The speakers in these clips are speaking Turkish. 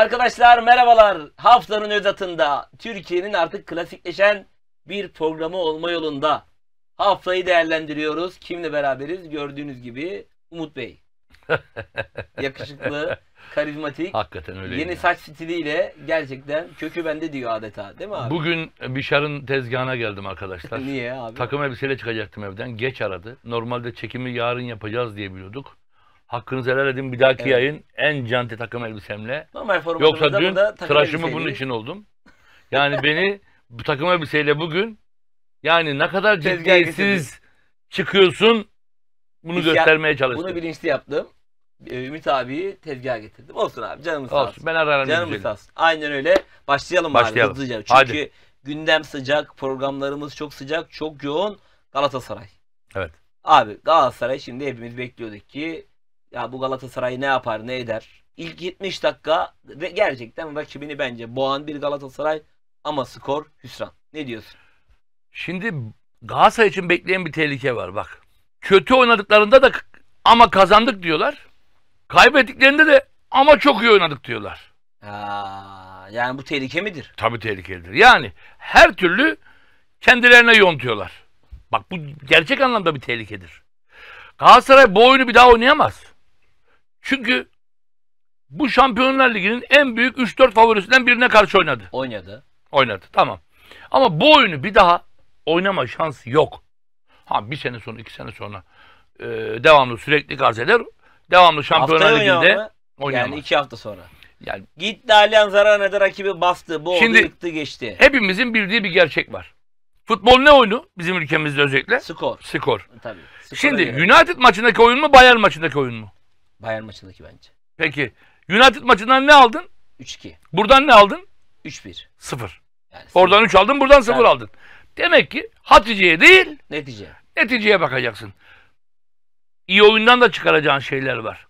Arkadaşlar merhabalar. Haftanın özetinde Türkiye'nin artık klasikleşen bir programı olma yolunda. Haftayı değerlendiriyoruz. Kimle beraberiz? Gördüğünüz gibi Umut Bey. Yakışıklı, karizmatik. Hakikaten öyle. Yeni yani. saç stiliyle gerçekten kökü bende diyor adeta değil mi abi? Bugün Bişar'ın tezgahına geldim arkadaşlar. Niye abi? Takım elbiseyle çıkacaktım evden. Geç aradı. Normalde çekimi yarın yapacağız diye biliyorduk. Hakkınızı helal edin. Bir dahaki evet. yayın en canti takım elbisemle. Normal Yoksa dün tıraşımı bunun için oldum. Yani beni bu takım elbiseyle bugün yani ne kadar ciddiyetsiz çıkıyorsun bunu Biz göstermeye çalıştım. Bunu bilinçli yaptım. Ee, Ümit abiyi tezgah getirdim. Olsun abi canımız Olsun. sağ olsun. Ben ararım. Canımız sağ olsun. Aynen öyle. Başlayalım, Başlayalım. hızlıca. Çünkü Hadi. gündem sıcak, programlarımız çok sıcak, çok yoğun. Galatasaray. Evet. Abi Galatasaray şimdi hepimiz bekliyorduk ki ya bu Galatasaray ne yapar ne eder? İlk 70 dakika gerçekten rakibini bence boğan bir Galatasaray ama skor hüsran. Ne diyorsun? Şimdi Galatasaray için bekleyen bir tehlike var bak. Kötü oynadıklarında da ama kazandık diyorlar. Kaybettiklerinde de ama çok iyi oynadık diyorlar. Aa, yani bu tehlike midir? Tabii tehlikelidir. Yani her türlü kendilerine yontuyorlar. Bak bu gerçek anlamda bir tehlikedir. Galatasaray bu oyunu bir daha oynayamaz. Çünkü bu Şampiyonlar Ligi'nin en büyük 3-4 favorisinden birine karşı oynadı. Oynadı. Oynadı tamam. Ama bu oyunu bir daha oynama şansı yok. Ha bir sene sonra iki sene sonra e, devamlı sürekli karş eder. Devamlı Şampiyonlar Haftaya Ligi'nde oynayamaz. Yani iki hafta sonra. Yani, Git Dalyan Zarane'de rakibi bastı. Bu Şimdi, oldu yıktı geçti. Hepimizin bildiği bir gerçek var. Futbol ne oyunu? Bizim ülkemizde özellikle. Skor. Skor. Tabii. Skora Şimdi göre. United maçındaki oyun mu Bayern maçındaki oyun mu? Bayern maçındaki bence. Peki. United maçından ne aldın? 3-2. Buradan ne aldın? 3-1. 0. Yani Oradan 3 aldın, buradan 0 yani. aldın. Demek ki Hatice'ye değil, netice. Neticeye bakacaksın. İyi oyundan da çıkaracağın şeyler var.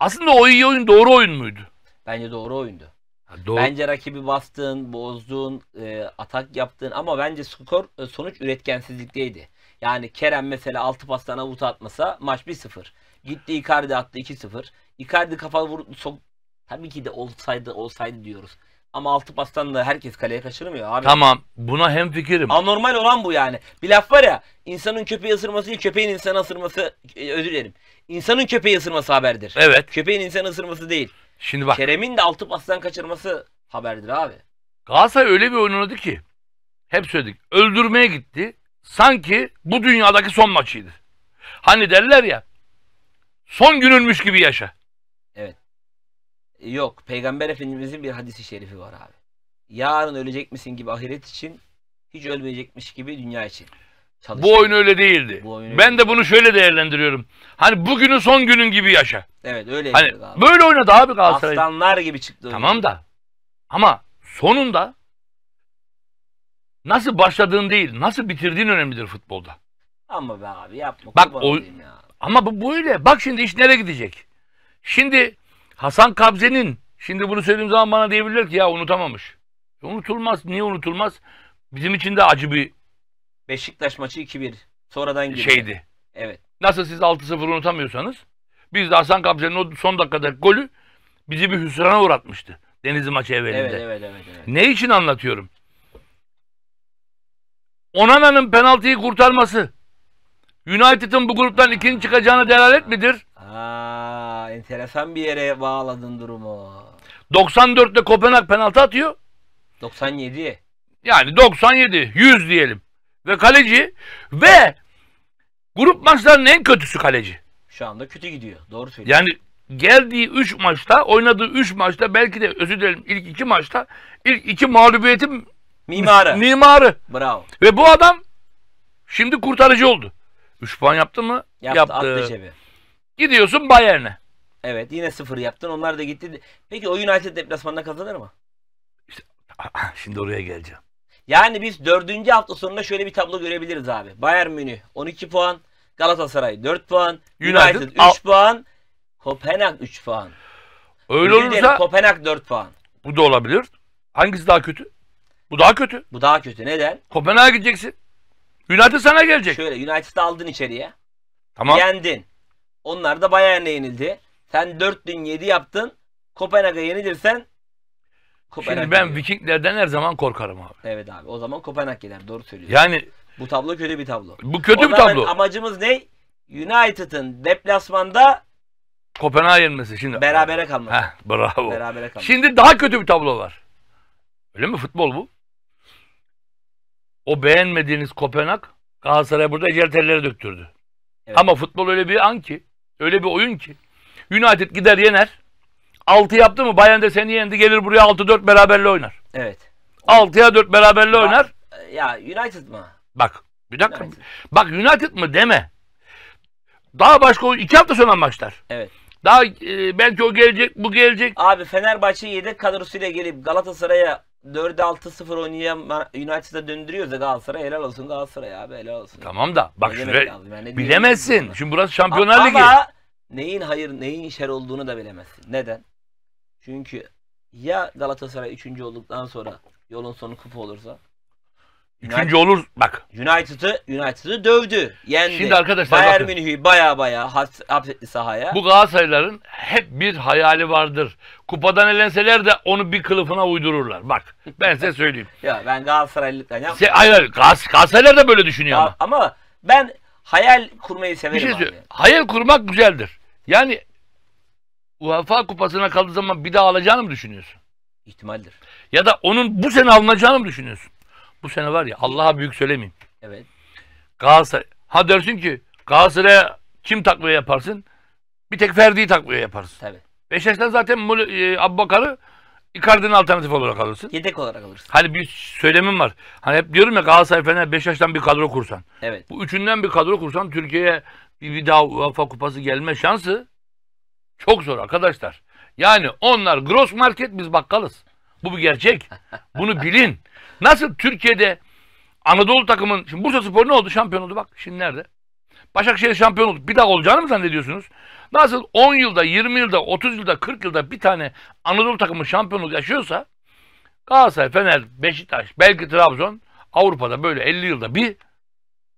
Aslında o iyi oyun doğru oyun muydu? Bence doğru oyundu. Ha, doğru. Bence rakibi bastın, bozdun, e, atak yaptın ama bence skor e, sonuç üretkensizlikteydi. Yani Kerem mesela 6 pastan avuta atmasa maç 1-0. Gitti Icardi attı 2-0. Icardi kafa vurup sok tabii ki de olsaydı olsaydı diyoruz. Ama altı pastan da herkes kaleye kaçırmıyor abi. Tamam. Buna hem fikrim. Anormal olan bu yani. Bir laf var ya. insanın köpeği ısırması değil köpeğin insanı ısırması. E, özür dilerim. İnsanın köpeği ısırması haberdir. Evet. Köpeğin insanı ısırması değil. Şimdi bak. Kerem'in de altı pastan kaçırması haberdir abi. Galatasaray öyle bir oyun oynadı ki. Hep söyledik. Öldürmeye gitti. Sanki bu dünyadaki son maçıydı. Hani derler ya Son gününmüş gibi yaşa. Evet. E, yok. Peygamber Efendimizin bir hadisi şerifi var abi. Yarın ölecek misin gibi ahiret için hiç ölmeyecekmiş gibi dünya için. Çalıştım. Bu oyun öyle değildi. Bu oyun öyle ben de bunu şöyle değerlendiriyorum. Hani bugünün son günün gibi yaşa. Evet öyle hani abi. Böyle oynadı abi Galatasaray. Aslanlar gibi çıktı. Tamam oyun. da ama sonunda nasıl başladığın değil nasıl bitirdiğin önemlidir futbolda. Ama be abi yapma. Bak o, ya. Ama bu böyle. Bak şimdi iş nereye gidecek? Şimdi Hasan Kabze'nin şimdi bunu söylediğim zaman bana diyebilirler ki ya unutamamış. E, unutulmaz. Niye unutulmaz? Bizim için de acı bir Beşiktaş maçı 2-1. Sonradan girdi. şeydi. Evet. Nasıl siz 6-0 unutamıyorsanız biz de Hasan Kabze'nin o son dakikada golü bizi bir hüsrana uğratmıştı. Denizli maçı evvelinde. Evet, evet, evet, evet. Ne için anlatıyorum? Onana'nın penaltıyı kurtarması United'ın bu gruptan ikinci çıkacağına delalet midir? Aa, enteresan bir yere bağladın durumu. 94'te Kopenhag penaltı atıyor. 97. Yani 97, 100 diyelim. Ve kaleci ve grup maçlarının en kötüsü kaleci. Şu anda kötü gidiyor. Doğru söylüyorsun. Yani geldiği 3 maçta, oynadığı 3 maçta belki de özür dilerim ilk 2 maçta ilk 2 mağlubiyetin mimarı. mimarı. Bravo. Ve bu adam şimdi kurtarıcı oldu. 3 puan yaptı mı? Yaptı. yaptı. cebi. Gidiyorsun Bayern'e. Evet yine 0 yaptın. Onlar da gitti. Peki o United deplasmanına kazanır mı? İşte, şimdi oraya geleceğim. Yani biz dördüncü hafta sonunda şöyle bir tablo görebiliriz abi. Bayern Münih 12 puan, Galatasaray 4 puan, United, United 3 puan, Kopenhag 3 puan. Öyle Münih olursa Kopenhag 4 puan. Bu da olabilir. Hangisi daha kötü? Bu daha kötü. Bu daha kötü. Neden? Kopenhag'a gideceksin. United sana gelecek. Şöyle United'ı aldın içeriye. Tamam. Yendin. Onlar da Bayern'e yenildi. Sen 4 dün 7 yaptın. Kopenhag'a yenilirsen Kopenhag Şimdi ben geliyor. Vikinglerden her zaman korkarım abi. Evet abi. O zaman Kopenhag gelir. Doğru söylüyorsun. Yani bu tablo kötü bir tablo. Bu kötü o bir tablo. amacımız ne? United'ın deplasmanda Kopenhag'a yenmesi şimdi. Berabere kalması. Heh, bravo. Berabere kalması. Şimdi daha kötü bir tablo var. Öyle mi futbol bu? O beğenmediğiniz Kopenhag Galatasaray burada ecel döktürdü. Evet. Ama futbol öyle bir an ki, öyle bir oyun ki. United gider yener. 6 yaptı mı Bayern de seni yendi gelir buraya 6-4 beraberle oynar. Evet. 6'ya 4 beraberle oynar. Ya United mı? Bak bir dakika. United. Bak United mı deme. Daha başka iki hafta sonra maçlar. Evet. Daha e, belki o gelecek, bu gelecek. Abi Fenerbahçe yedek kadrosuyla gelip Galatasaray'a 4-6-0 oynayan United'a döndürüyoruz da Galatasaray helal olsun Galatasaray abi helal olsun. Tamam da bak ne şuraya yani bilemezsin. Şimdi burası Şampiyonlar Ama Ligi. Ama neyin hayır neyin şer olduğunu da bilemezsin. Neden? Çünkü ya Galatasaray 3. olduktan sonra yolun sonu kupa olursa United, Üçüncü olur bak. United'ı United'ı dövdü. Yendi. Şimdi arkadaşlar Bayern bakın. Münih'i baya baya hapsetti sahaya. Bu Galatasarayların hep bir hayali vardır. Kupadan elenseler de onu bir kılıfına uydururlar. Bak ben size söyleyeyim. ya ben Galatasaraylıktan yapmıyorum. Se, hayır hayır Galatas da böyle düşünüyor ama. Ama ben hayal kurmayı severim şey abi. hayal kurmak güzeldir. Yani UEFA kupasına kaldığı zaman bir daha alacağını mı düşünüyorsun? İhtimaldir. Ya da onun bu sene alınacağını mı düşünüyorsun? bu sene var ya Allah'a büyük söylemeyeyim. Evet. Galatasaray. Ha dersin ki Galatasaray'a kim takviye yaparsın? Bir tek Ferdi'yi takviye yaparsın. Tabii. Beşiktaş'tan zaten e, Abbakar'ı Icardi'nin alternatif olarak alırsın. Yedek olarak alırsın. Hani bir söylemim var. Hani hep diyorum ya Galatasaray Fener Beşiktaş'tan bir kadro kursan. Evet. Bu üçünden bir kadro kursan Türkiye'ye bir, bir daha UEFA kupası gelme şansı çok zor arkadaşlar. Yani onlar gross market biz bakkalız. Bu bir gerçek. Bunu bilin. Nasıl Türkiye'de Anadolu takımın, şimdi Bursa Spor ne oldu? Şampiyon oldu bak şimdi nerede? Başakşehir şampiyon oldu. Bir daha olacağını mı zannediyorsunuz? Nasıl 10 yılda, 20 yılda, 30 yılda, 40 yılda bir tane Anadolu takımı şampiyonluk yaşıyorsa Galatasaray, Fener, Beşiktaş, belki Trabzon Avrupa'da böyle 50 yılda bir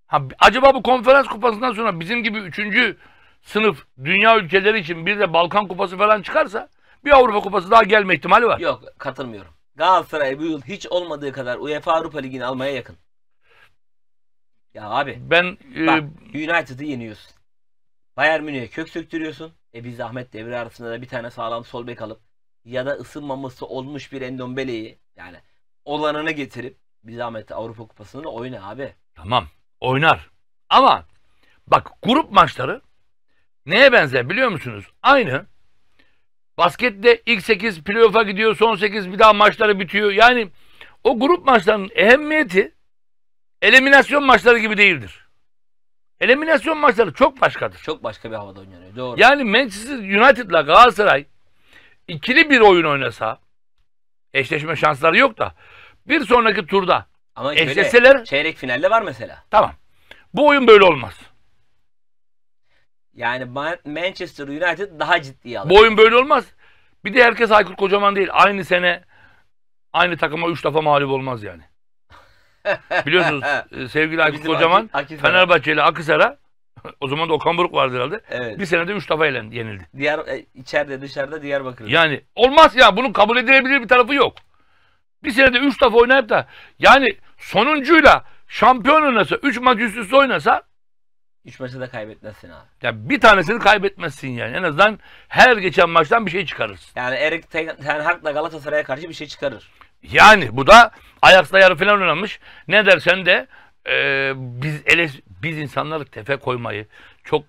ha, acaba bu konferans kupasından sonra bizim gibi 3. sınıf dünya ülkeleri için bir de Balkan kupası falan çıkarsa bir Avrupa kupası daha gelme ihtimali var. Yok katılmıyorum. Galatasaray bu yıl hiç olmadığı kadar UEFA Avrupa Ligi'ni almaya yakın. Ya abi. Ben e, bak, e... United'ı yeniyorsun. Bayern Münih'e kök söktürüyorsun. E biz Ahmet devre arasında da bir tane sağlam sol bek alıp ya da ısınmaması olmuş bir Endombele'yi yani olanına getirip biz Ahmet Avrupa Kupası'nı oyna abi. Tamam. Oynar. Ama bak grup maçları neye benzer biliyor musunuz? Aynı Baskette ilk 8 playoff'a gidiyor, son 8 bir daha maçları bitiyor. Yani o grup maçlarının ehemmiyeti eliminasyon maçları gibi değildir. Eliminasyon maçları çok başkadır. Çok başka bir havada oynanıyor. Doğru. Yani Manchester United'la Galatasaray ikili bir oyun oynasa eşleşme şansları yok da bir sonraki turda Ama eşleşseler çeyrek finalde var mesela. Tamam. Bu oyun böyle olmaz. Yani Manchester United daha ciddiye alır. Boyun böyle olmaz. Bir de herkes Aykut Kocaman değil. Aynı sene aynı takıma 3 defa mağlup olmaz yani. Biliyorsunuz e, sevgili Aykut Bizim Kocaman Fenerbahçe ile Akisar'a o zaman da Okan Buruk vardı herhalde. Evet. Bir senede 3 defa yenildi. Diğer e, içeride dışarıda Diyarbakır'da. Yani olmaz ya bunun kabul edilebilir bir tarafı yok. Bir senede 3 defa oynayıp da yani sonuncuyla şampiyonunasa 3 maç üst üste oynasa 3 maçı da kaybetmezsin abi. Ya bir tanesini kaybetmezsin yani. En azından her geçen maçtan bir şey çıkarırsın. Yani Erik Ten Hag'la Galatasaray'a karşı bir şey çıkarır. Yani bu da Ajax'la yarı final oynamış. Ne dersen de e, biz ele, biz insanları tefe koymayı çok e,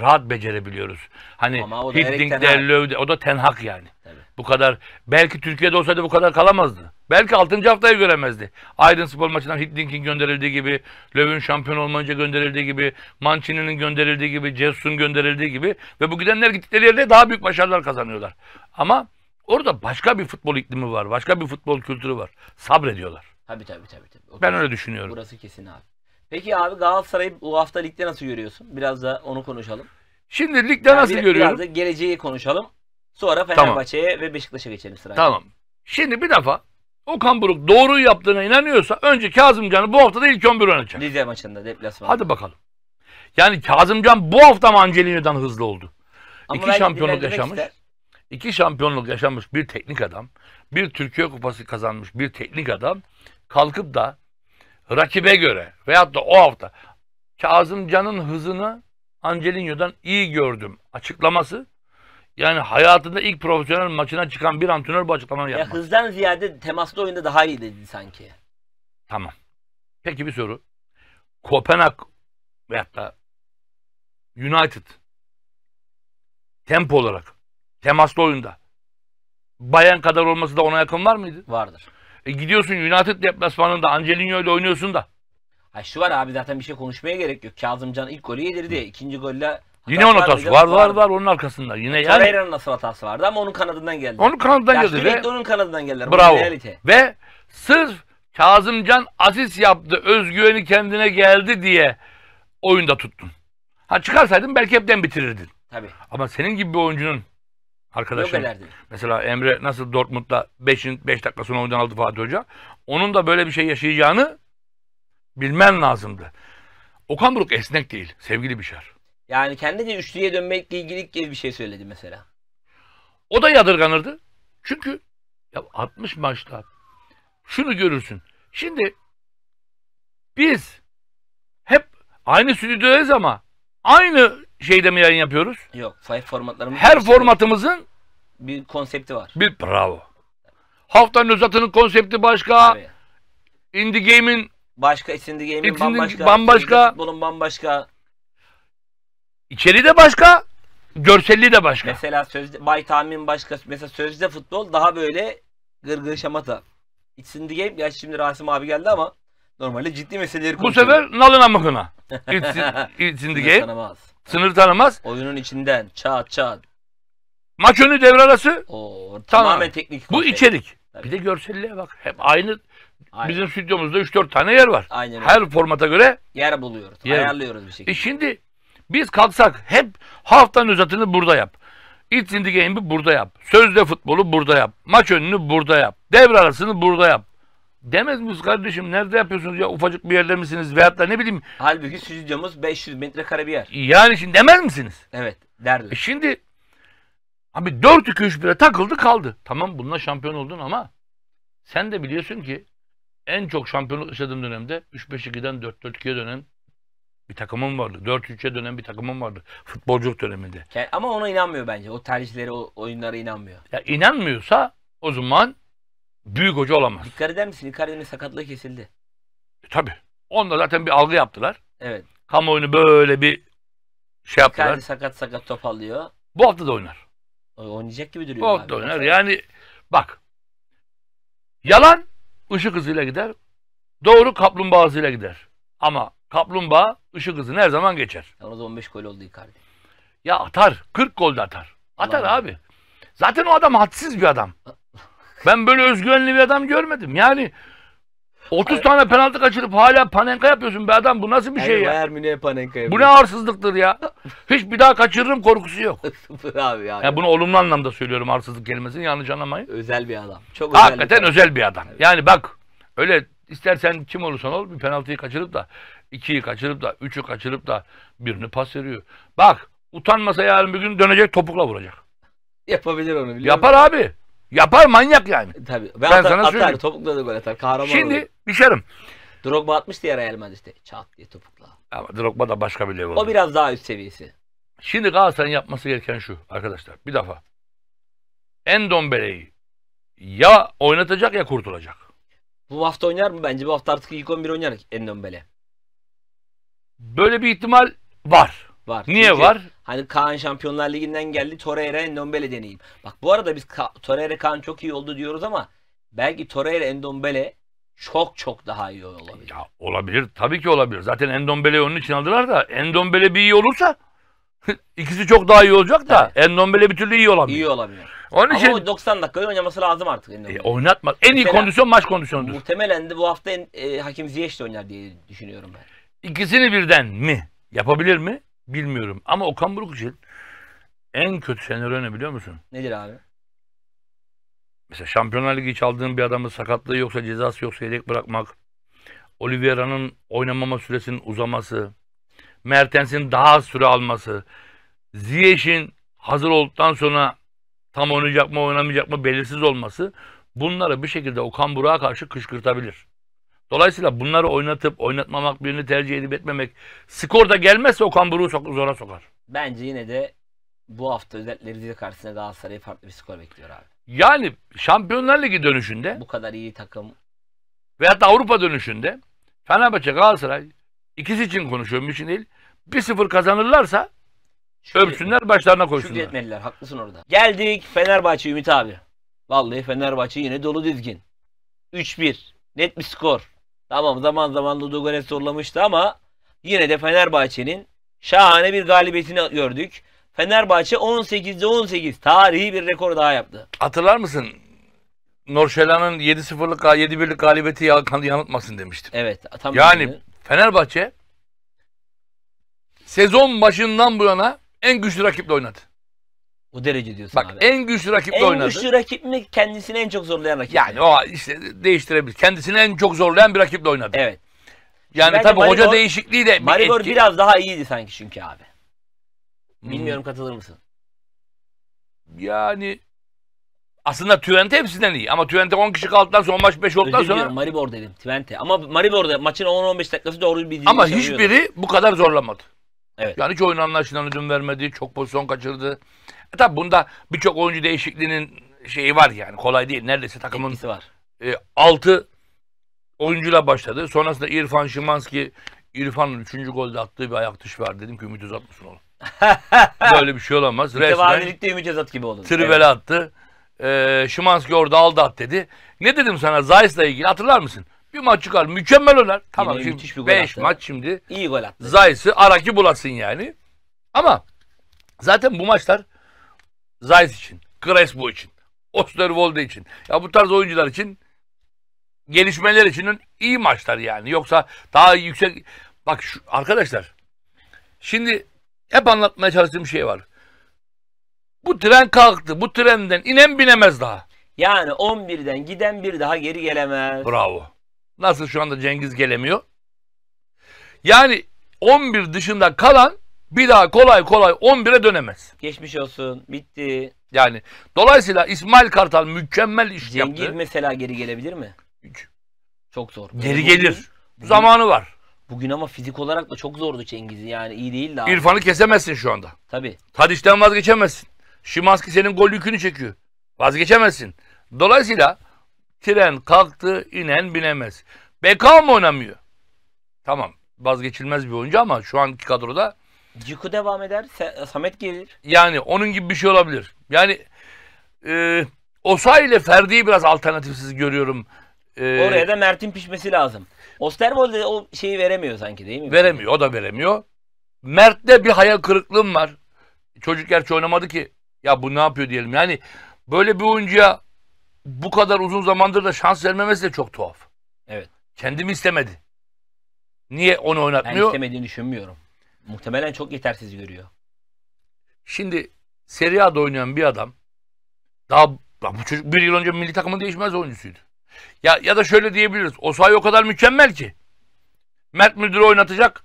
rahat becerebiliyoruz. Hani Hitting'de, Löw'de o da Ten Hag yani. Tabii. Bu kadar belki Türkiye'de olsaydı bu kadar kalamazdı. Belki 6. haftayı göremezdi. Aydın Spor maçından Hitlink'in gönderildiği gibi, Löw'ün şampiyon olmayınca gönderildiği gibi, Mancini'nin gönderildiği gibi, Cessun gönderildiği gibi ve bu gidenler gittikleri yerde daha büyük başarılar kazanıyorlar. Ama orada başka bir futbol iklimi var, başka bir futbol kültürü var. Sabrediyorlar. Tabii tabii tabii. tabii. ben öyle düşünüyorum. Burası kesin abi. Peki abi Galatasaray'ı bu hafta ligde nasıl görüyorsun? Biraz da onu konuşalım. Şimdi ligde yani nasıl bir, görüyorum? Biraz da geleceği konuşalım. Sonra Fenerbahçe'ye tamam. ve Beşiktaş'a geçelim sırayla. Tamam. Şimdi bir defa Okan Buruk doğru yaptığına inanıyorsa önce Kazımcan'ı bu haftada ilk 11 oynatacak. Lidya maçında deplasmanda. Hadi bakalım. Yani Kazımcan bu hafta mı Angelino'dan hızlı oldu? Ama iki şampiyonluk yaşamış. Ister. İki şampiyonluk yaşamış bir teknik adam. Bir Türkiye Kupası kazanmış bir teknik adam. Kalkıp da rakibe göre veyahut da o hafta Kazımcan'ın hızını Angelino'dan iyi gördüm açıklaması yani hayatında ilk profesyonel maçına çıkan bir antrenör bu açıklamayı yapmaz. Ya hızdan ziyade temaslı oyunda daha iyi dedi sanki. Tamam. Peki bir soru. Kopenhag veyahut da United tempo olarak temaslı oyunda bayan kadar olması da ona yakın var mıydı? Vardır. E gidiyorsun United deplasmanında Angelino ile oynuyorsun da. Ha şu var abi zaten bir şey konuşmaya gerek yok. Kazımcan ilk golü yedirdi. Hmm. İkinci golle Yine onun hatası var var var onun arkasında. Yine yani. Torreira'nın nasıl hatası vardı ama onun kanadından geldi. Onun kanadından geldi. Sürekli ve... onun kanadından geldiler. Bravo. Ve sırf Kazımcan asist yaptı, özgüveni kendine geldi diye oyunda tuttun. Ha çıkarsaydın belki hepten bitirirdin. Tabii. Ama senin gibi bir oyuncunun arkadaşın. Mesela Emre nasıl Dortmund'da 5 5 dakika sonra oyundan aldı Fatih Hoca. Onun da böyle bir şey yaşayacağını bilmen lazımdı. Okan Buruk esnek değil sevgili Bişar. Yani kendince üçlüye dönmekle ilgili bir şey söyledi mesela. O da yadırganırdı. Çünkü ya 60 maçta şunu görürsün. Şimdi biz hep aynı stüdyodayız ama aynı şeyde mi yayın yapıyoruz? Yok. Sayfa formatlarımız Her formatımızın bir konsepti var. Bir bravo. Haftanın özatının konsepti başka. Tabii. Indie Game'in başka, Indie Game'in bambaşka. Bambaşka. Futbolun bambaşka. İçeri de başka, görselliği de başka. Mesela sözde Bay Tahmin başka. Mesela sözde futbol daha böyle gırgır şamata. It's the game. Gerçi şimdi Rasim abi geldi ama normalde ciddi meseleleri Bu sefer nalına mıkına. It's, it's in the game. Tanımaz. Sınır tanımaz. Oyunun içinden çat çat. Maç önü devre arası. Oo, tamamen tamam. teknik. Bu konsept. içerik. Tabii. Bir de görselliğe bak. Hep aynı Aynen. Bizim stüdyomuzda 3-4 tane yer var. Aynen Her formata göre yer buluyoruz. Yer. Ayarlıyoruz bir şekilde. E şimdi biz kalksak hep haftanın özetini burada yap. İç indi game'i burada yap. Sözde futbolu burada yap. Maç önünü burada yap. Devre arasını burada yap. Demez miyiz kardeşim? Nerede yapıyorsunuz ya? Ufacık bir yerde misiniz? Veyahut da ne bileyim. Halbuki stüdyomuz 500 metrekare bir yer. Yani şimdi demez misiniz? Evet derler. E şimdi abi 4-2-3-1'e takıldı kaldı. Tamam bununla şampiyon oldun ama sen de biliyorsun ki en çok şampiyonluk yaşadığım dönemde 3-5-2'den 4-4-2'ye dönen bir takımım vardı. 4-3'e dönen bir takımım vardı. Futbolculuk döneminde. ama ona inanmıyor bence. O tercihleri, o oyunlara inanmıyor. Ya inanmıyorsa o zaman büyük hoca olamaz. Dikkat eder misin? Icardi'nin sakatlığı kesildi. E, tabii. Onda zaten bir algı yaptılar. Evet. Kamuoyunu böyle bir şey yaptılar. Icardi sakat sakat top alıyor. Bu hafta da oynar. O, oynayacak gibi duruyor. Bu hafta abi. oynar. Yani bak. Yalan ışık hızıyla gider. Doğru hızıyla gider. Ama kaplumbağa Işık hızını her zaman geçer. Yalnız 15 gol oldu Icardi. Ya atar. 40 gol de atar. Atar Allah abi. Zaten o adam hadsiz bir adam. ben böyle özgüvenli bir adam görmedim. Yani 30 Hayır. tane penaltı kaçırıp hala panenka yapıyorsun be adam. Bu nasıl bir şey ya? Bayern Münih'e panenka yapıyor. Bu ne arsızlıktır ya? Hiç bir daha kaçırırım korkusu yok. Sıfır abi ya. Yani bunu olumlu anlamda söylüyorum arsızlık kelimesini yanlış anlamayın. Özel bir adam. Çok özel Hakikaten bir özel bir adam. Yani bak öyle istersen kim olursan ol bir penaltıyı kaçırıp da ikiyi kaçırıp da, üçü kaçırıp da birini pas veriyor. Bak utanmasa yarın bir gün dönecek topukla vuracak. Yapabilir onu biliyor Yapar musun? abi. Yapar manyak yani. E, tabii. Ve ben atar, sana atar, Topukla da gol atar. Kahraman Şimdi olur. düşerim. Drogba atmıştı ya Real Madrid'de. Çat diye topukla. Ama Drogba da başka bir level. O biraz daha üst seviyesi. Şimdi Galatasaray'ın yapması gereken şu arkadaşlar. Bir defa. Endombele'yi ya oynatacak ya kurtulacak. Bu hafta oynar mı? Bence bu hafta artık ilk 11 oynar Endombele. Böyle bir ihtimal var. Var. Niye Çünkü var? Hani Kaan Şampiyonlar Ligi'nden geldi. Torreira Endombele deneyim. Bak bu arada biz Ka- Torreira Kaan çok iyi oldu diyoruz ama belki Torreira Endombele çok çok daha iyi olabilir. Ya olabilir. Tabii ki olabilir. Zaten Endombele'yi onun için aldılar da Endombele bir iyi olursa ikisi çok daha iyi olacak da Endombele bir türlü iyi olamıyor. İyi olamıyor. Onun Ama o 90 dakika oynaması lazım artık Endombele. e, oynatmaz. En iyi kondisyon maç kondisyonudur. Muhtemelen de bu hafta en- e, Hakim Ziyech de oynar diye düşünüyorum ben. İkisini birden mi? Yapabilir mi? Bilmiyorum. Ama Okan Buruk için en kötü senaryo ne biliyor musun? Nedir abi? Mesela Şampiyonlar Ligi çaldığın bir adamın sakatlığı yoksa cezası yoksa yedek bırakmak. Oliveira'nın oynamama süresinin uzaması. Mertens'in daha az süre alması. Ziyech'in hazır olduktan sonra tam oynayacak mı oynamayacak mı belirsiz olması bunları bir şekilde Okan Buruk'a karşı kışkırtabilir. Dolayısıyla bunları oynatıp oynatmamak, birini tercih edip etmemek, skor da gelmezse Okan Buruk'u sok zora sokar. Bence yine de bu hafta özellikle Rize karşısında Galatasaray'ı farklı bir skor bekliyor abi. Yani Şampiyonlar Ligi dönüşünde bu kadar iyi takım veyahut da Avrupa dönüşünde Fenerbahçe, Galatasaray ikisi için konuşuyorum için değil. 1-0 kazanırlarsa Şükür öpsünler başlarına koysunlar. Şükretmeliler haklısın orada. Geldik Fenerbahçe Ümit abi. Vallahi Fenerbahçe yine dolu dizgin. 3-1 net bir skor. Tamam zaman zaman Ludo Goretz zorlamıştı ama yine de Fenerbahçe'nin şahane bir galibiyetini gördük. Fenerbahçe 18'de 18 tarihi bir rekor daha yaptı. Hatırlar mısın? Norşelan'ın 7-0'lık 7-1'lik galibiyeti yanıltmasın demiştim. Evet. Tam yani öyle. Fenerbahçe sezon başından bu yana en güçlü rakiple oynadı. O derece diyorsun Bak abi. en güçlü rakiple oynadı. En güçlü rakip mi kendisini en çok zorlayan rakip Yani o işte değiştirebilir. Kendisini en çok zorlayan bir rakiple oynadı. Evet. Yani Bence tabii Maribor, hoca değişikliği de bir Maribor etki. biraz daha iyiydi sanki çünkü abi. Hmm. Bilmiyorum hmm. katılır mısın? Yani aslında Twente hepsinden iyi ama Twente 10 kişi kaldıktan sonra maç 5 olduktan sonra Maribor dedim Twente ama Maribor'da maçın 10-15 dakikası doğru bir Ama hiçbiri bu kadar zorlamadı. Evet. Yani hiç oyun anlaşılan ödün vermedi, çok pozisyon kaçırdı. E tabi bunda birçok oyuncu değişikliğinin şeyi var yani. Kolay değil. Neredeyse takımın Etkisi var. E, 6 oyuncuyla başladı. Sonrasında İrfan Şimanski İrfan'ın 3. golde attığı bir ayak dışı var. Dedim ki Ümit Özat mısın oğlum? Böyle bir şey olamaz. resmen Ümit Özat gibi olur. Trivela evet. attı. Ee, Şimanski orada aldı at dedi. Ne dedim sana Zayis'la ilgili hatırlar mısın? Bir maç çıkar. Mükemmel oynar. Tamam Yine şimdi 5 maç şimdi. İyi gol attı. Zayis'i Araki bulasın yani. Ama zaten bu maçlar Zayt için, Crespo için, Osterwolde için. Ya bu tarz oyuncular için gelişmeler için iyi maçlar yani. Yoksa daha yüksek... Bak şu, arkadaşlar şimdi hep anlatmaya çalıştığım şey var. Bu tren kalktı. Bu trenden inen binemez daha. Yani 11'den giden bir daha geri gelemez. Bravo. Nasıl şu anda Cengiz gelemiyor? Yani 11 dışında kalan bir daha kolay kolay 11'e dönemez. Geçmiş olsun. Bitti. Yani dolayısıyla İsmail Kartal mükemmel iş Cengiz yaptı. mesela geri gelebilir mi? Çok zor. Geri Bugün- gelir. Zamanı var. Bugün ama fizik olarak da çok zordu Cengiz'in yani iyi değil. abi. İrfan'ı kesemezsin şu anda. Tabii. Tadiç'ten vazgeçemezsin. Şimanski senin gol yükünü çekiyor. Vazgeçemezsin. Dolayısıyla tren kalktı, inen binemez. Beckham oynamıyor. Tamam vazgeçilmez bir oyuncu ama şu anki kadroda Ciku devam eder. Samet gelir. Yani onun gibi bir şey olabilir. Yani e, Osa ile Ferdi'yi biraz alternatifsiz görüyorum. E, Oraya da Mert'in pişmesi lazım. Osterwold'e o şeyi veremiyor sanki değil mi? Veremiyor. O da veremiyor. Mert'te bir hayal kırıklığım var. Çocuk gerçi oynamadı ki. Ya bu ne yapıyor diyelim. Yani böyle bir oyuncuya bu kadar uzun zamandır da şans vermemesi de çok tuhaf. Evet. Kendimi istemedi. Niye onu oynatmıyor? Ben istemediğini düşünmüyorum. Muhtemelen çok yetersiz görüyor. Şimdi Serie A'da oynayan bir adam daha lan bu çocuk bir yıl önce milli takımın değişmez oyuncusuydu. Ya ya da şöyle diyebiliriz. O sahi o kadar mükemmel ki. Mert Müdür'ü oynatacak.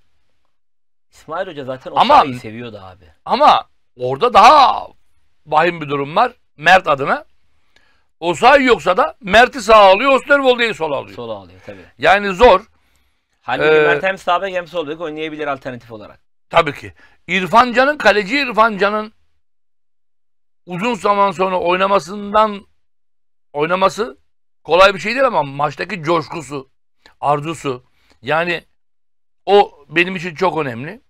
İsmail Hoca zaten o ama, sahayı seviyordu abi. Ama orada daha vahim bir durum var. Mert adına. O sahi yoksa da Mert'i sağ alıyor, Osterwolde'yi sol alıyor. Sol alıyor tabii. Yani zor. Halbuki ee, Mert hem sağ bek hem sol bek oynayabilir alternatif olarak. Tabii ki. İrfan Can'ın, kaleci İrfan Can'ın uzun zaman sonra oynamasından oynaması kolay bir şey değil ama maçtaki coşkusu, arzusu yani o benim için çok önemli.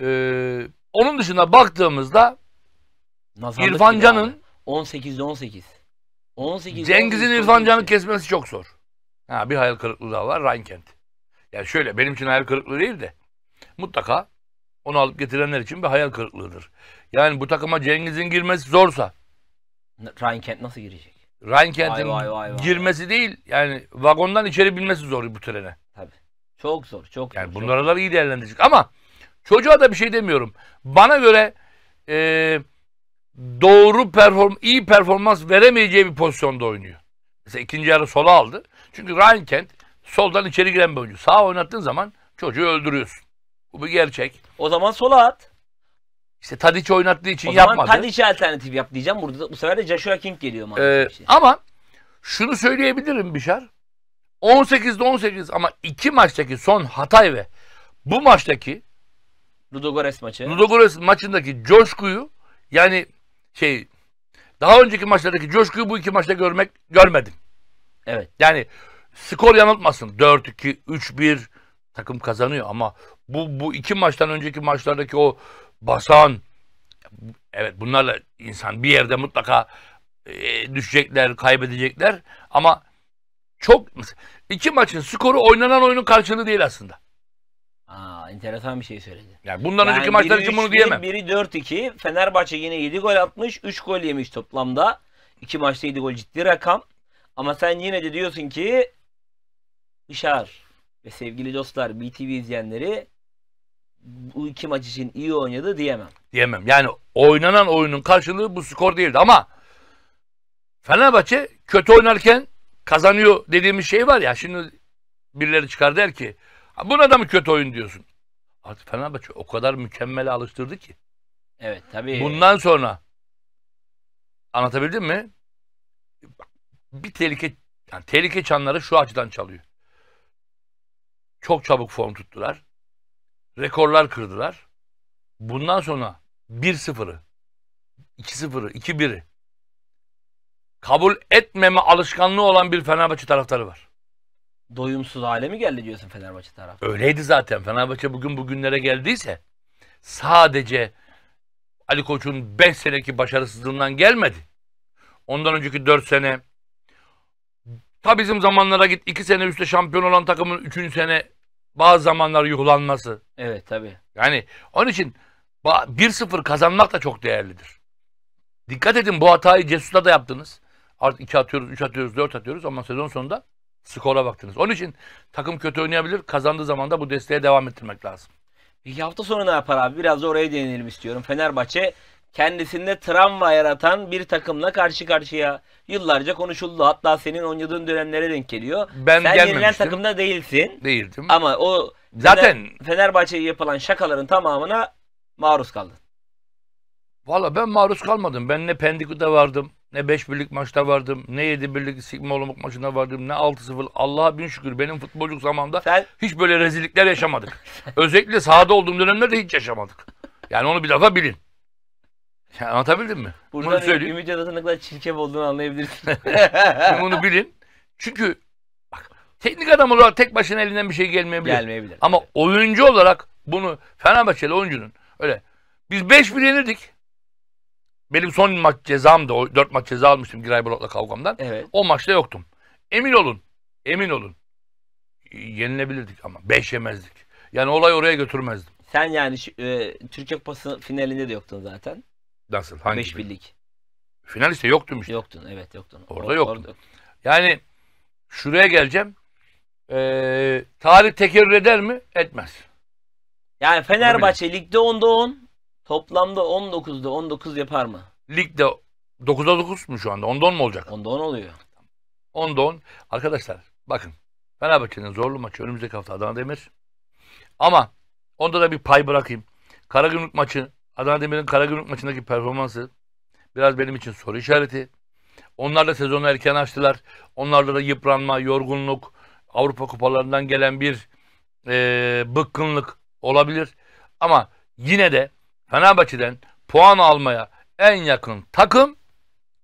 Ee, onun dışında baktığımızda Nazarlık İrfan Can'ın 18'de 18. 18 Cengiz'in İrfan Can'ı şey. kesmesi çok zor. Ha bir hayal kırıklığı daha var Reinkent. Yani şöyle benim için hayal kırıklığı değil de Mutlaka onu alıp getirenler için bir hayal kırıklığıdır. Yani bu takıma Cengiz'in girmesi zorsa. Ryan Kent nasıl girecek? Ryan Kent'in girmesi değil yani vagondan içeri binmesi zor bu trene. Tabii. Çok zor. Çok yani zor. Bunlara çok... iyi değerlendirecek ama çocuğa da bir şey demiyorum. Bana göre e, doğru perform iyi performans veremeyeceği bir pozisyonda oynuyor. Mesela ikinci yarı sola aldı. Çünkü Ryan Kent soldan içeri giren bir oyuncu. Sağa oynattığın zaman çocuğu öldürüyorsun. Bu bir gerçek. O zaman sola at. İşte tadici oynattığı için yapmadı. O zaman Tadiç'e alternatif yap diyeceğim. Burada bu sefer de Joshua King geliyor Ee, işte. Ama şunu söyleyebilirim Bişar. 18'de 18 ama iki maçtaki son Hatay ve bu maçtaki Ludogorets maçı. Ludogorets maçındaki coşkuyu yani şey daha önceki maçlardaki coşkuyu bu iki maçta görmek görmedim. Evet. Yani skor yanıltmasın. 4-2, 3-1 takım kazanıyor ama bu, bu iki maçtan önceki maçlardaki o basan evet bunlarla insan bir yerde mutlaka e, düşecekler, kaybedecekler ama çok iki maçın skoru oynanan oyunun karşılığı değil aslında. Aa, enteresan bir şey söyledi. Yani bundan yani önceki maçlar için bunu diyemem. Biri 4-2. Fenerbahçe yine 7 gol atmış. 3 gol yemiş toplamda. 2 maçta 7 gol ciddi rakam. Ama sen yine de diyorsun ki Işar ve sevgili dostlar BTV izleyenleri bu iki maç için iyi oynadı diyemem. Diyemem. Yani oynanan oyunun karşılığı bu skor değildi ama Fenerbahçe kötü oynarken kazanıyor dediğimiz şey var ya şimdi birileri çıkar der ki buna da mı kötü oyun diyorsun? Artık Fenerbahçe o kadar mükemmel alıştırdı ki. Evet tabii. Bundan sonra anlatabildim mi? Bir tehlike yani tehlike çanları şu açıdan çalıyor. Çok çabuk form tuttular rekorlar kırdılar. Bundan sonra 1-0'ı, 2-0'ı, 2-1'i kabul etmeme alışkanlığı olan bir Fenerbahçe taraftarı var. Doyumsuz hale mi geldi diyorsun Fenerbahçe taraftarı? Öyleydi zaten. Fenerbahçe bugün bugünlere geldiyse sadece Ali Koç'un 5 seneki başarısızlığından gelmedi. Ondan önceki 4 sene ta bizim zamanlara git 2 sene üstte şampiyon olan takımın 3. sene bazı zamanlar yuhlanması. Evet tabi. Yani onun için 1-0 kazanmak da çok değerlidir. Dikkat edin bu hatayı Cesus'ta da yaptınız. Artık 2 atıyoruz, 3 atıyoruz, 4 atıyoruz ama sezon sonunda skora baktınız. Onun için takım kötü oynayabilir. Kazandığı zaman da bu desteğe devam ettirmek lazım. Peki hafta sonra ne yapar abi? Biraz da oraya değinelim istiyorum. Fenerbahçe kendisinde travma yaratan bir takımla karşı karşıya yıllarca konuşuldu. Hatta senin oynadığın dönemlere denk geliyor. Ben Sen yenilen takımda değilsin. Değildim. Ama o zaten Fenerbahçe'ye yapılan şakaların tamamına maruz kaldın. Valla ben maruz kalmadım. Ben ne Pendik'te vardım, ne 5 birlik maçta vardım, ne 7 birlik Sigma Olomuk maçında vardım, ne 6-0. Allah'a bin şükür benim futbolcuk zamanımda Sen... hiç böyle rezillikler yaşamadık. Özellikle sahada olduğum dönemlerde hiç yaşamadık. Yani onu bir defa bilin. Ya anlatabildim mi? Buradan bunu söyleyeyim. Ümit Yadas'ın ne kadar çirkef olduğunu anlayabilirsin. bunu bilin. Çünkü bak teknik adam olarak tek başına elinden bir şey gelmeyebilir. Gelmeyebilir. Ama oyuncu olarak bunu Fenerbahçeli oyuncunun öyle biz 5-1 yenildik. Benim son maç cezam da 4 maç ceza almıştım Giray Bolot'la kavgamdan. Evet. O maçta yoktum. Emin olun. Emin olun. Yenilebilirdik ama 5 yemezdik. Yani olay oraya götürmezdim. Sen yani e, Türkiye Kupası finalinde de yoktun zaten. Nasıl? Hangi? Beş birlik? birlik. Finaliste yoktun işte. Yoktun evet yoktun. Orada Or yoktun. Orada. Yani şuraya geleceğim. Ee, tarih tekerrür eder mi? Etmez. Yani Fenerbahçe ligde 10'da 10, toplamda 19'da 19 yapar mı? Ligde 9'da 9 mu şu anda? 10'da 10 mu olacak? 10'da 10 oluyor. 10'da 10. Arkadaşlar bakın Fenerbahçe'nin zorlu maçı önümüzdeki hafta Adana Demir. Ama onda da bir pay bırakayım. Karagümrük maçı Adana Demir'in Karagümrük maçındaki performansı biraz benim için soru işareti. Onlar da sezonu erken açtılar. Onlarda da yıpranma, yorgunluk, Avrupa kupalarından gelen bir e, bıkkınlık olabilir. Ama yine de Fenerbahçe'den puan almaya en yakın takım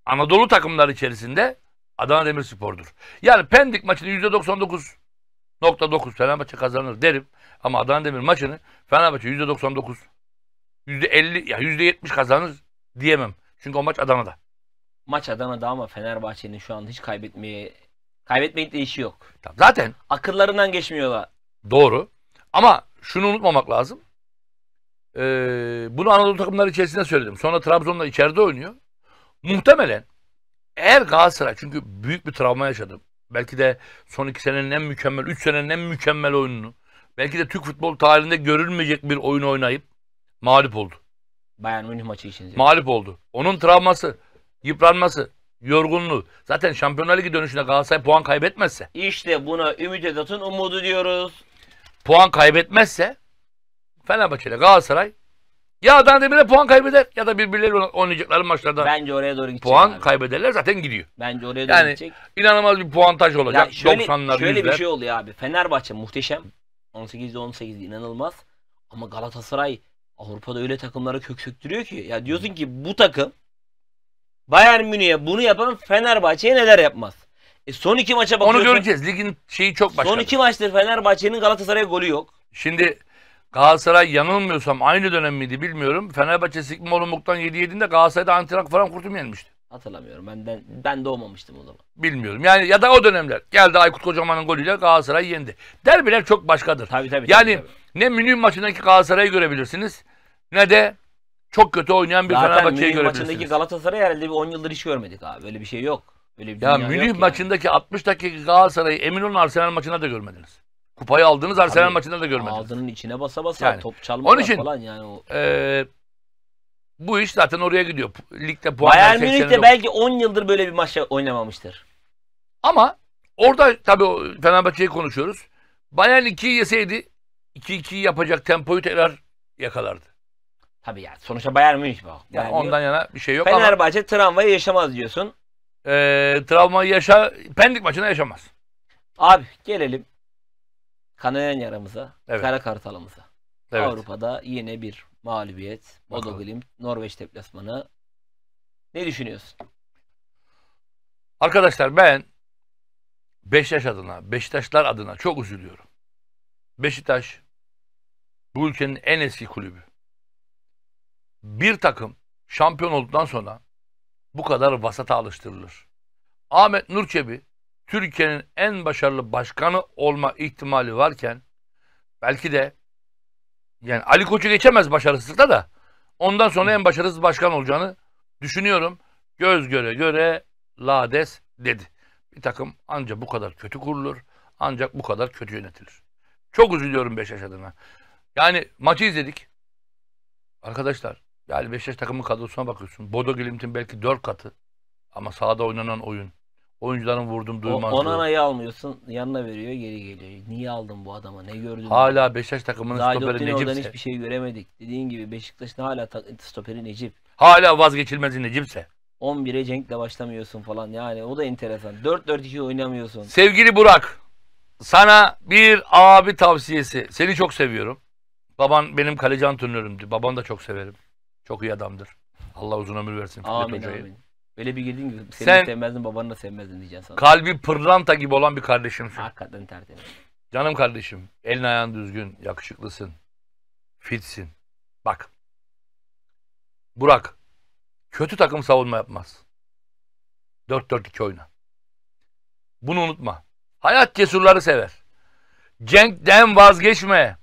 Anadolu takımları içerisinde Adana Demirspor'dur. Yani Pendik maçını %99.9 Fenerbahçe kazanır derim. Ama Adana Demir maçını Fenerbahçe %99 %50 ya %70 kazanır diyemem. Çünkü o maç Adana'da. Maç Adana'da ama Fenerbahçe'nin şu an hiç kaybetmeye kaybetmek de işi yok. Tamam, zaten akıllarından geçmiyorlar. Doğru. Ama şunu unutmamak lazım. Ee, bunu Anadolu takımları içerisinde söyledim. Sonra Trabzon'da içeride oynuyor. Muhtemelen eğer Galatasaray çünkü büyük bir travma yaşadım. Belki de son iki senenin en mükemmel, üç senenin en mükemmel oyununu. Belki de Türk futbol tarihinde görülmeyecek bir oyun oynayıp mağlup oldu. Bayern Münih maçı için. Zaten. Mağlup oldu. Onun travması, yıpranması, yorgunluğu. Zaten Şampiyonlar Ligi dönüşünde Galatasaray puan kaybetmezse. İşte buna Ümit Edat'ın umudu diyoruz. Puan kaybetmezse Fenerbahçe ile Galatasaray ya Adana demirle puan kaybeder ya da birbirleriyle oynayacakları maçlarda. Bence oraya doğru gidecek. Puan abi. kaybederler zaten gidiyor. Bence oraya doğru yani, gidecek. inanılmaz bir puantaj olacak. Yani şöyle, 90'lar, Şöyle bir şey oluyor abi. Fenerbahçe muhteşem. 18'de 18 inanılmaz. Ama Galatasaray Avrupa'da öyle takımları kök söktürüyor ki. Ya diyorsun ki bu takım Bayern Münih'e bunu yapan Fenerbahçe'ye neler yapmaz. E son iki maça bakıyorsun. Onu göreceğiz. Ligin şeyi çok başka. Son iki maçtır Fenerbahçe'nin Galatasaray'a golü yok. Şimdi Galatasaray yanılmıyorsam aynı dönem miydi bilmiyorum. Fenerbahçe Sigmolumuk'tan 7 7inde Galatasaray'da Antrak falan mu yenmişti? Hatırlamıyorum. Ben, ben, doğmamıştım o zaman. Bilmiyorum. Yani ya da o dönemler. Geldi Aykut Kocaman'ın golüyle Galatasaray yendi. Derbiler çok başkadır. Tabii tabii. Yani tabii, tabii. ne Münih maçındaki Galatasaray'ı görebilirsiniz ne de çok kötü oynayan bir Fenerbahçe'yi görebilirsiniz. maçındaki Galatasaray herhalde bir 10 yıldır hiç görmedik abi. böyle bir şey yok. Öyle bir ya Münih maçındaki yani. 60 dakika Galatasaray'ı emin olun Arsenal maçına da görmediniz. Kupayı aldığınız Arsenal Tabii, maçında da görmediniz. Aldığının içine basa basa yani. top çalmalar için, falan yani. O... E, bu iş zaten oraya gidiyor. Ligde puanlar Bayern Münih de belki 10 yıldır böyle bir maç oynamamıştır. Ama orada tabii Fenerbahçe'yi konuşuyoruz. Bayern 2'yi yeseydi 2-2'yi yapacak tempoyu tekrar yakalardı. Tabii ya. sonuçta Bayern Münih bu. Yani Bayern ondan yana bir şey yok Fenerbahçe ama, travmayı yaşamaz diyorsun. E, travmayı yaşa, Pendik maçına yaşamaz. Abi gelelim kanayan yaramıza, evet. kara kartalımıza. Evet. Avrupa'da yine bir mağlubiyet. Bodo Glimt, Norveç deplasmanı. Ne düşünüyorsun? Arkadaşlar ben Beşiktaş adına, Beşiktaşlar adına çok üzülüyorum. Beşiktaş bu ülkenin en eski kulübü. Bir takım şampiyon olduktan sonra bu kadar vasata alıştırılır. Ahmet Nurçebi Türkiye'nin en başarılı başkanı olma ihtimali varken belki de yani Ali Koç'u geçemez başarısızlıkla da ondan sonra en başarısız başkan olacağını düşünüyorum. Göz göre göre Lades dedi. Bir takım ancak bu kadar kötü kurulur. Ancak bu kadar kötü yönetilir. Çok üzülüyorum Beşiktaş adına. Yani maçı izledik. Arkadaşlar yani Beşiktaş takımın kadrosuna bakıyorsun. Bodo Glimt'in belki dört katı. Ama sahada oynanan oyun. Oyuncuların vurdum duymaz. O, Onana'yı almıyorsun. Yanına veriyor geri geliyor. Niye aldın bu adamı? Ne gördün? Hala Beşiktaş takımının stoperi Necip'se. oradan hiçbir şey göremedik. Dediğin gibi Beşiktaş'ın hala stoperi Necip. Hala vazgeçilmezi Necip'se. 11'e Cenk'le başlamıyorsun falan. Yani o da enteresan. 4-4-2 oynamıyorsun. Sevgili Burak. Sana bir abi tavsiyesi. Seni çok seviyorum. Baban benim kaleci antrenörümdü. Baban da çok severim. Çok iyi adamdır. Allah uzun ömür versin. Amin, amin. Öyle bir girdin ki seni Sen- sevmezdin babanı da sevmezdin diyeceksin sana. Kalbi pırlanta gibi olan bir kardeşimsin. Hakikaten tertemiz. Canım kardeşim. Elin ayağın düzgün. Yakışıklısın. Fitsin. Bak. Burak. Kötü takım savunma yapmaz. 4-4-2 oyna. Bunu unutma. Hayat cesurları sever. Cenk'ten vazgeçme.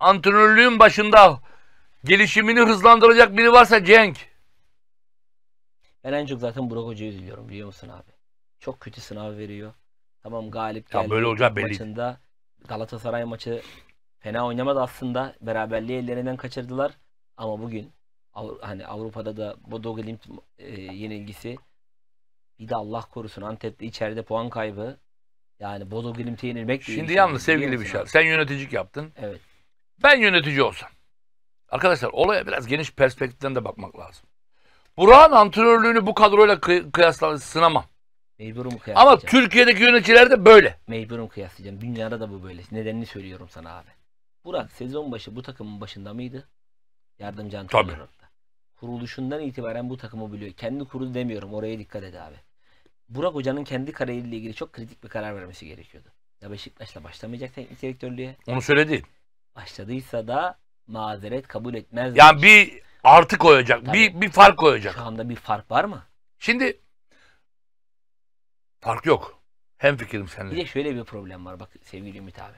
Antrenörlüğün başında gelişimini hızlandıracak biri varsa Cenk. Ben en çok zaten Burak Hoca'yı üzülüyorum biliyor musun abi? Çok kötü sınav veriyor. Tamam galip geldi. Ya böyle olacağı belli. Maçında Galatasaray maçı fena oynamadı aslında. Beraberliği ellerinden kaçırdılar. Ama bugün hani Avrupa'da da Bodo Glimt e, yenilgisi bir de Allah korusun Antep'te içeride puan kaybı. Yani Bodo Glimt'e yenilmek Şimdi şey, yalnız sevgili bir şey. sen yöneticik yaptın. Evet. Ben yönetici olsam. Arkadaşlar olaya biraz geniş perspektiften de bakmak lazım. Burak'ın antrenörlüğünü bu kadroyla kı- kıyasla sınamam. Mecburum kıyaslayacağım. Ama Türkiye'deki yöneticiler de böyle. Mecburum kıyaslayacağım. Dünyada da bu böyle. Nedenini söylüyorum sana abi. Burak sezon başı bu takımın başında mıydı? Yardımcı antrenör Tabii. Kuruluşundan itibaren bu takımı biliyor. Kendi kurulu demiyorum. Oraya dikkat et abi. Burak Hoca'nın kendi kariyeriyle ilgili çok kritik bir karar vermesi gerekiyordu. Ya Beşiktaş'la başlamayacak teknik direktörlüğe. Onu söyledi. Başladıysa da mazeret kabul etmez. Yani bir Artı koyacak. Tabii. Bir, bir fark koyacak. Şu anda bir fark var mı? Şimdi fark yok. Hem fikrim seninle. Bir de şöyle bir problem var bak sevgili Ümit abi.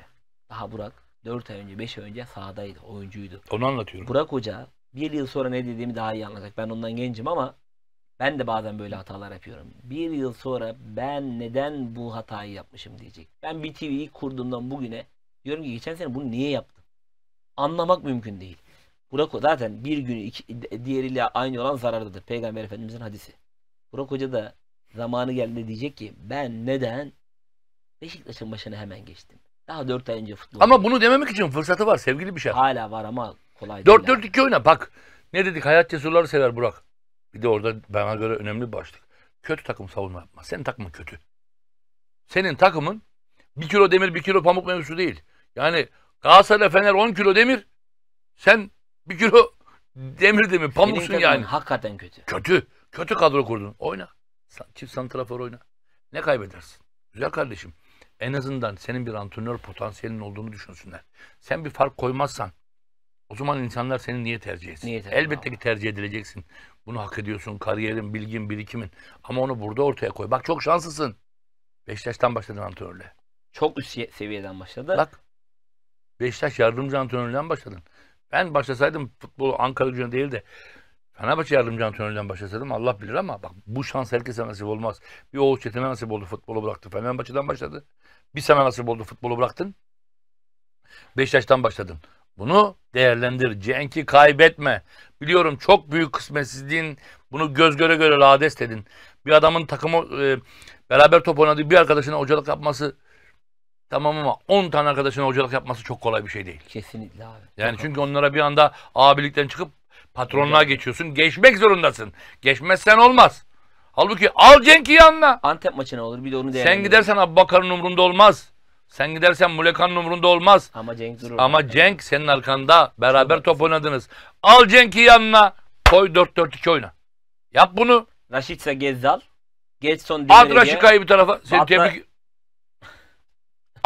Daha Burak 4 ay önce 5 ay önce sahadaydı. Oyuncuydu. Onu anlatıyorum. Burak Hoca bir yıl sonra ne dediğimi daha iyi anlayacak. Ben ondan gencim ama ben de bazen böyle hatalar yapıyorum. Bir yıl sonra ben neden bu hatayı yapmışım diyecek. Ben bir TV'yi kurduğumdan bugüne diyorum ki geçen sene bunu niye yaptım? Anlamak mümkün değil. Burak o zaten bir günü iki, diğeriyle aynı olan zarardadır. Peygamber Efendimizin hadisi. Burak Hoca da zamanı geldi diyecek ki ben neden Beşiktaş'ın başına hemen geçtim. Daha 4 ay önce futbol. Ama bunu dememek için fırsatı var sevgili bir şey. Hala var ama kolay 4 değil. 4-4-2 oyna bak. Ne dedik hayat cesurları sever Burak. Bir de orada bana göre önemli bir başlık. Kötü takım savunma yapma. Senin takımın kötü. Senin takımın bir kilo demir bir kilo pamuk mevzusu değil. Yani Galatasaray Fener 10 kilo demir sen bir kilo demir demir pamuksun yani. hakikaten kötü. Kötü. Kötü kadro kurdun. Oyna. Çift santrafor oyna. Ne kaybedersin? Güzel kardeşim. En azından senin bir antrenör potansiyelin olduğunu düşünsünler. Sen bir fark koymazsan o zaman insanlar seni niye tercih etsin? Niye tercih Elbette ama. ki tercih edileceksin. Bunu hak ediyorsun. Kariyerin, bilgin, birikimin. Ama onu burada ortaya koy. Bak çok şanslısın. Beşiktaş'tan başladın antrenörle. Çok üst seviyeden başladı. Bak Beşiktaş yardımcı antrenörden başladın. Ben başlasaydım futbolu Ankara gücüne değil de Fenerbahçe yardımcı antrenörden başlasaydım Allah bilir ama bak bu şans herkese nasip olmaz. Bir Oğuz Çetin'e nasip oldu futbolu bıraktı. Fenerbahçe'den başladı. Bir sana nasip oldu futbolu bıraktın. Beşiktaş'tan başladın. Bunu değerlendir. Cenk'i kaybetme. Biliyorum çok büyük kısmetsizliğin bunu göz göre göre lades dedin. Bir adamın takımı e, beraber top oynadığı bir arkadaşına hocalık yapması Tamam ama 10 tane arkadaşına hocalık yapması çok kolay bir şey değil. Kesinlikle abi. Yani çok çünkü onlara bir anda abilikten çıkıp patronluğa evet. geçiyorsun. Geçmek zorundasın. Geçmezsen olmaz. Halbuki al Cenk'i yanına. Antep maçına olur bir de onu değerlendirelim. Sen gidersen Abbakar'ın umrunda olmaz. Sen gidersen Mulekan'ın umrunda olmaz. Ama Cenk durur. Ama yani. Cenk senin arkanda beraber top oynadınız. Al Cenk'i yanına. Koy 4-4-2 oyna. Yap bunu. Raşitse Gezzal. Geç son At Raşika'yı bir tarafa. Seni Atla... tebrik...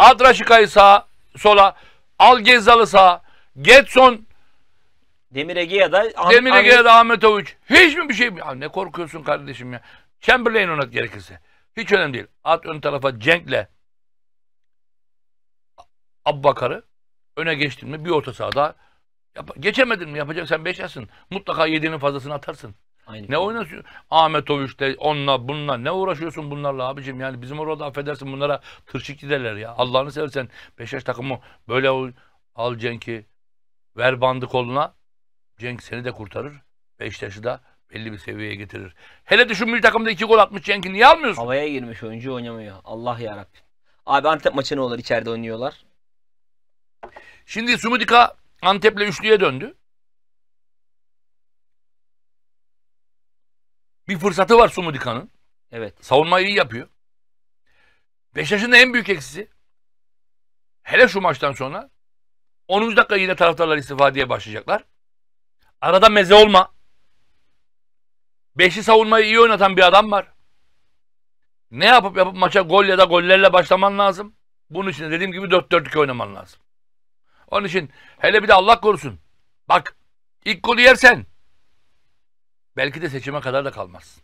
Adraşika'yı sağa, sola, Algezalı sağa, Getson, Demir Ege'ye da Demir Ege'ye de Ahmet Ovuç. Hiç mi bir şey? Ya ne korkuyorsun kardeşim ya? Chamberlain oynat gerekirse. Hiç önemli değil. At ön tarafa Cenk'le Abbakar'ı öne geçtin mi bir orta sahada yap geçemedin mi yapacaksın 5 yasın, Mutlaka 7'nin fazlasını atarsın. Aynı ne oynasın Ahmetoviç'te onunla bununla ne uğraşıyorsun bunlarla abicim yani bizim orada affedersin bunlara tırşık giderler ya. Allah'ını seversen Beşiktaş takımı böyle al Cenk'i ver bandı koluna Cenk seni de kurtarır. Beşiktaş'ı da belli bir seviyeye getirir. Hele de şu bir takımda iki gol atmış Cenk'i niye almıyorsun? Havaya girmiş oyuncu oynamıyor. Allah yarabbim. Abi Antep maçı ne olur içeride oynuyorlar. Şimdi Sumudika Antep'le üçlüye döndü. Bir fırsatı var Sumudika'nın. Evet. Savunmayı iyi yapıyor. Beşiktaş'ın en büyük eksisi hele şu maçtan sonra 10. dakika yine taraftarlar istifadeye başlayacaklar. Arada meze olma. Beşi savunmayı iyi oynatan bir adam var. Ne yapıp yapıp maça gol ya da gollerle başlaman lazım. Bunun için dediğim gibi 4-4-2 oynaman lazım. Onun için hele bir de Allah korusun. Bak ilk golü yersen Belki de seçime kadar da kalmaz.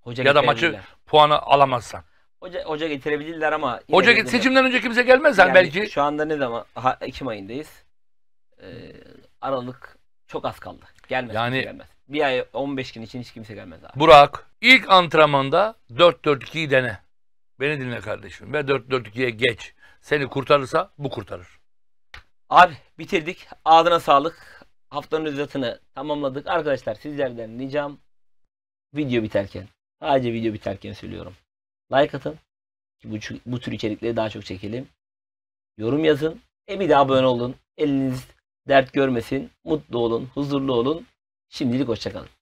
Hoca ya da maçı puanı alamazsan. Hoca, hoca getirebilirler ama... yine Hoca de seçimden önce kimse gelmez yani, belki. Şu anda ne zaman? Aha, Ekim ayındayız. Ee, Aralık çok az kaldı. Gelmez. Yani- gelmez. Bir ay 15 gün için hiç kimse gelmez abi. Burak ilk antrenmanda 4-4-2'yi dene. Beni dinle kardeşim ve 4-4-2'ye geç. Seni kurtarırsa bu kurtarır. Abi bitirdik. Adına sağlık haftanın özatını tamamladık. Arkadaşlar sizlerden ricam video biterken sadece video biterken söylüyorum. Like atın. Ki bu, bu tür içerikleri daha çok çekelim. Yorum yazın. E bir de abone olun. Eliniz dert görmesin. Mutlu olun. Huzurlu olun. Şimdilik hoşçakalın.